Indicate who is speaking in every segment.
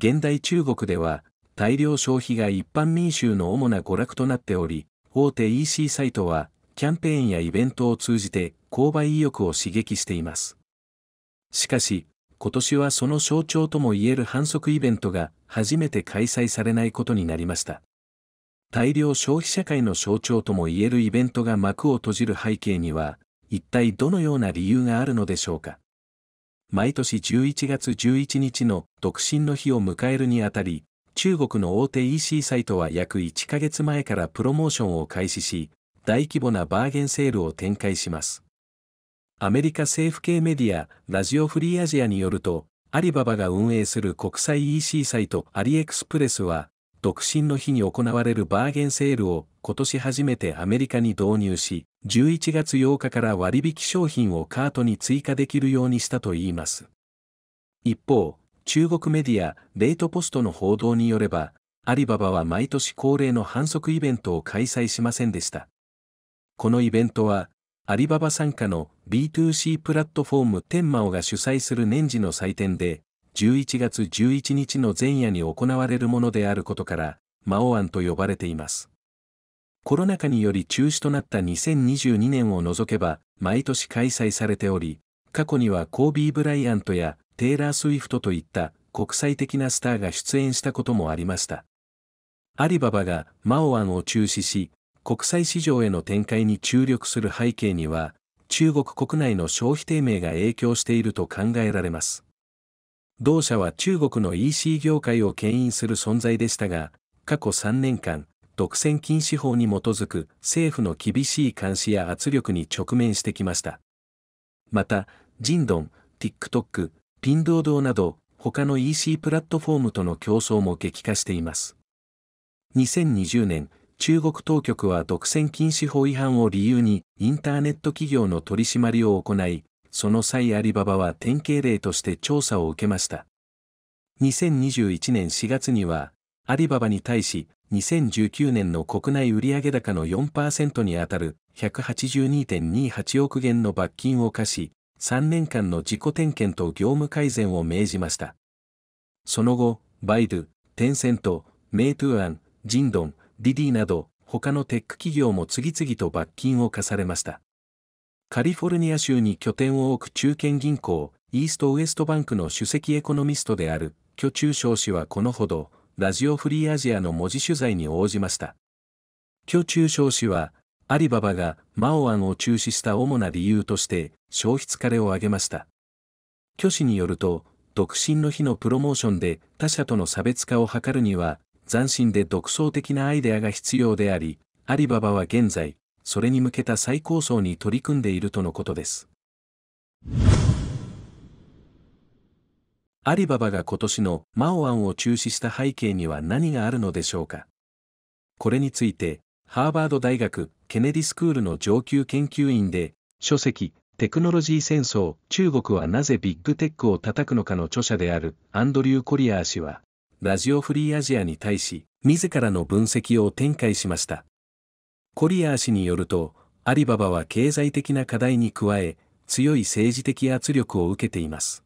Speaker 1: 現代中国では、大量消費が一般民衆の主な娯楽となっており、大手 EC サイトは、キャンペーンやイベントを通じて購買意欲を刺激しています。しかし、今年はその象徴ともいえる反則イベントが初めて開催されないことになりました。大量消費社会の象徴ともいえるイベントが幕を閉じる背景には、一体どのような理由があるのでしょうか。毎年11月11日の独身の日を迎えるにあたり、中国の大手 EC サイトは約1ヶ月前からプロモーションを開始し、大規模なバーゲンセールを展開します。アメリカ政府系メディア、ラジオフリーアジアによると、アリババが運営する国際 EC サイトアリエクスプレスは、独身の日に行われるバーゲンセールを今年初めてアメリカに導入し、11月8日から割引商品をカートに追加できるようにしたといいます。一方、中国メディア、レートポストの報道によれば、アリババは毎年恒例の反則イベントを開催しませんでした。このイベントは、アリババ傘下の B2C プラットフォーム天マオが主催する年次の祭典で、11月11日の前夜に行われるものであることから、マオアンと呼ばれています。コロナ禍により中止となった2022年を除けば、毎年開催されており、過去にはコービー・ブライアントやテイラー・スウィフトといった国際的なスターが出演したこともありました。アリババがマオアンを中止し、国際市場への展開に注力する背景には、中国国内の消費低迷が影響していると考えられます。同社は中国の EC 業界を牽引する存在でしたが、過去3年間、独占禁止法に基づく政府の厳しい監視や圧力に直面してきました。また、ジンドン、TikTok、ピンドードーなど、他の EC プラットフォームとの競争も激化しています。2020年、中国当局は独占禁止法違反を理由にインターネット企業の取り締まりを行い、その際アリババは典型例として調査を受けました。2021年4月にはアリババに対し、2019年の国内売上高の4%に当たる182.28億元の罰金を課し、3年間の自己点検と業務改善を命じました。その後、バイドゥ、テンセント、メイトゥアン、ジンドン、ディディなど、他のテック企業も次々と罰金を課されました。カリフォルニア州に拠点を置く中堅銀行、イーストウエストバンクの首席エコノミストである、巨中将氏はこのほど、ラジオフリーアジアの文字取材に応じました。許中将氏は、アリババがマオアンを中止した主な理由として、消費疲れを挙げました。許氏によると、独身の日のプロモーションで他者との差別化を図るには、斬新で独創的なアイデアが必要であり、アリババは現在、それに向けた最高層に取り組んでいるとのことです。アリババが今年のマオアンを中止した背景には何があるのでしょうか。これについて、ハーバード大学ケネディスクールの上級研究員で、書籍、テクノロジー戦争、中国はなぜビッグテックを叩くのかの著者であるアンドリュー・コリアー氏は、ラジオフリーアジアに対し、自らの分析を展開しました。コリアー氏によると、アリババは経済的な課題に加え、強い政治的圧力を受けています。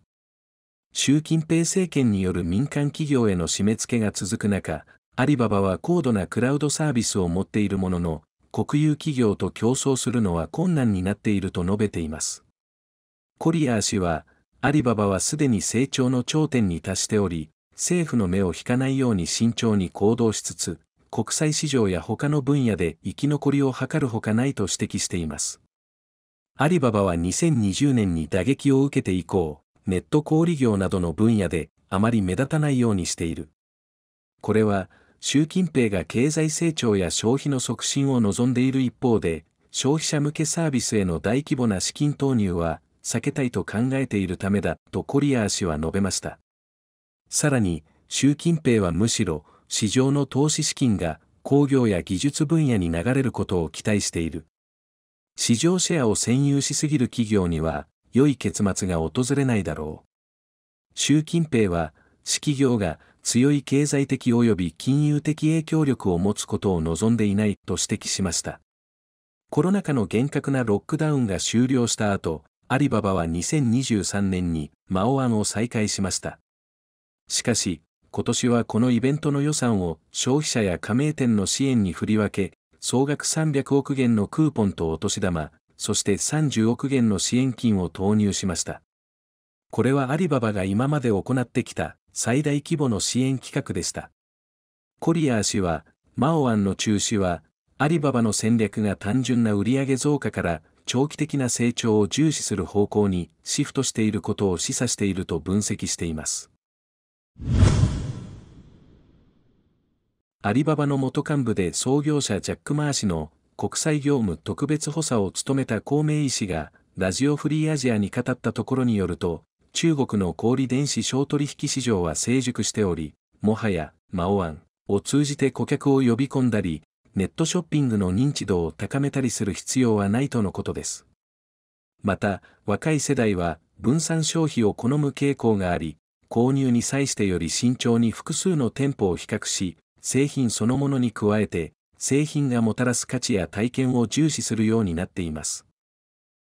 Speaker 1: 習近平政権による民間企業への締め付けが続く中、アリババは高度なクラウドサービスを持っているものの、国有企業と競争するのは困難になっていると述べています。コリアー氏は、アリババはすでに成長の頂点に達しており、政府の目を引かないように慎重に行動しつつ、国際市場や他の分野で生き残りを図るほかないと指摘しています。アリババは2020年に打撃を受けて以降、ネット小売業などの分野であまり目立たないようにしている。これは、習近平が経済成長や消費の促進を望んでいる一方で、消費者向けサービスへの大規模な資金投入は避けたいと考えているためだとコリアー氏は述べました。さらに、習近平はむしろ市場の投資資金が工業や技術分野に流れることを期待している。市場シェアを占有しすぎる企業には良い結末が訪れないだろう。習近平は、私企業が強い経済的及び金融的影響力を持つことを望んでいないと指摘しました。コロナ禍の厳格なロックダウンが終了した後、アリババは2023年にマオアンを再開しました。しかし、今年はこのイベントの予算を消費者や加盟店の支援に振り分け、総額300億元のクーポンとお年玉、そして30億元の支援金を投入しました。これはアリババが今まで行ってきた最大規模の支援企画でした。コリアー氏は、マオアンの中止は、アリババの戦略が単純な売上増加から長期的な成長を重視する方向にシフトしていることを示唆していると分析しています。アリババの元幹部で創業者ジャック・マー氏の国際業務特別補佐を務めた孔明医師が、ラジオフリーアジアに語ったところによると、中国の小売電子商取引市場は成熟しており、もはや、マオアンを通じて顧客を呼び込んだり、ネットショッピングの認知度を高めたりする必要はないとのことです。また、若い世代は分散消費を好む傾向があり、購入に際してより慎重に複数の店舗を比較し、製品そのものに加えて、製品がもたらす価値や体験を重視するようになっています。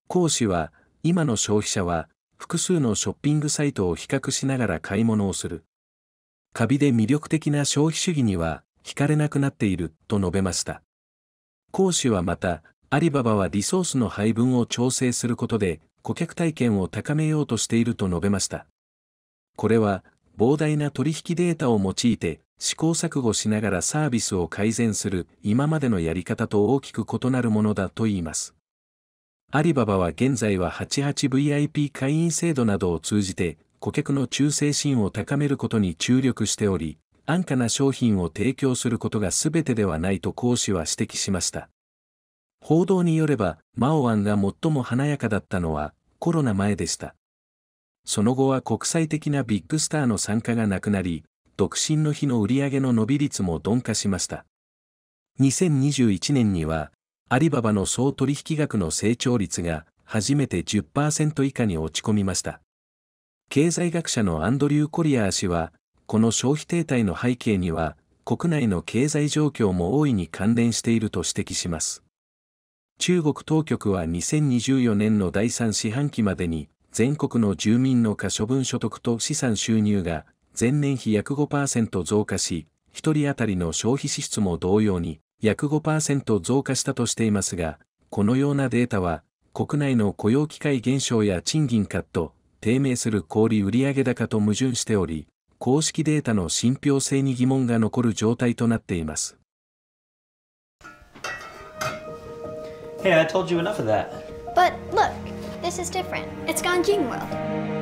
Speaker 1: 講師は、今の消費者は、複数のショッピングサイトを比較しながら買い物をする。カビで魅力的な消費主義には、惹かれなくなっている、と述べました。講師はまた、アリババはリソースの配分を調整することで、顧客体験を高めようとしていると述べました。これは、膨大な取引データを用いて、試行錯誤しながらサービスを改善する今までのやり方と大きく異なるものだといいます。アリババは現在は 88VIP 会員制度などを通じて顧客の忠誠心を高めることに注力しており、安価な商品を提供することが全てではないと講師は指摘しました。報道によれば、マオワンが最も華やかだったのはコロナ前でした。その後は国際的なビッグスターの参加がなくなり、独身の日の売上の伸び率も鈍化しました。2021年には、アリババの総取引額の成長率が初めて10%以下に落ち込みました。経済学者のアンドリュー・コリアー氏は、この消費停滞の背景には、国内の経済状況も大いに関連していると指摘します。中国当局は2024年の第3四半期までに、全国の住民の可処分所得と資産収入が前年比約5%増加し、1人当たりの消費支出も同様に約5%増加したとしていますが、このようなデータは、国内の雇用機会減少や賃金カット、低迷する小売売上高と矛盾しており、公式データの信憑性に疑問が残る状態となっています。Hey, I told you enough of that. But look, this is different. It's Ganjing World.